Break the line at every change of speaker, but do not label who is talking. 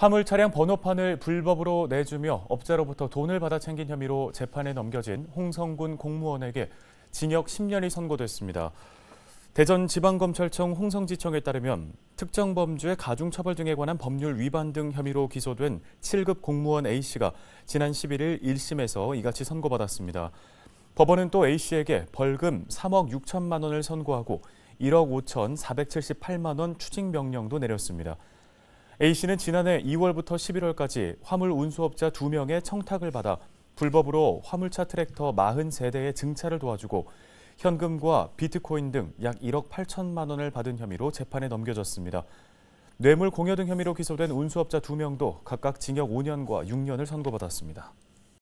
화물 차량 번호판을 불법으로 내주며 업자로부터 돈을 받아 챙긴 혐의로 재판에 넘겨진 홍성군 공무원에게 징역 10년이 선고됐습니다. 대전지방검찰청 홍성지청에 따르면 특정 범죄 가중처벌 등에 관한 법률 위반 등 혐의로 기소된 7급 공무원 A씨가 지난 11일 1심에서 이같이 선고받았습니다. 법원은 또 A씨에게 벌금 3억 6천만 원을 선고하고 1억 5천 478만 원 추징 명령도 내렸습니다. A씨는 지난해 2월부터 11월까지 화물 운수업자 2명의 청탁을 받아 불법으로 화물차 트랙터 43대의 증차를 도와주고 현금과 비트코인 등 약 1억 8천만 원을 받은 혐의로 재판에 넘겨졌습니다. 뇌물 공여 등 혐의로 기소된 운수업자 2명도 각각 징역 5년과 6년을 선고받았습니다.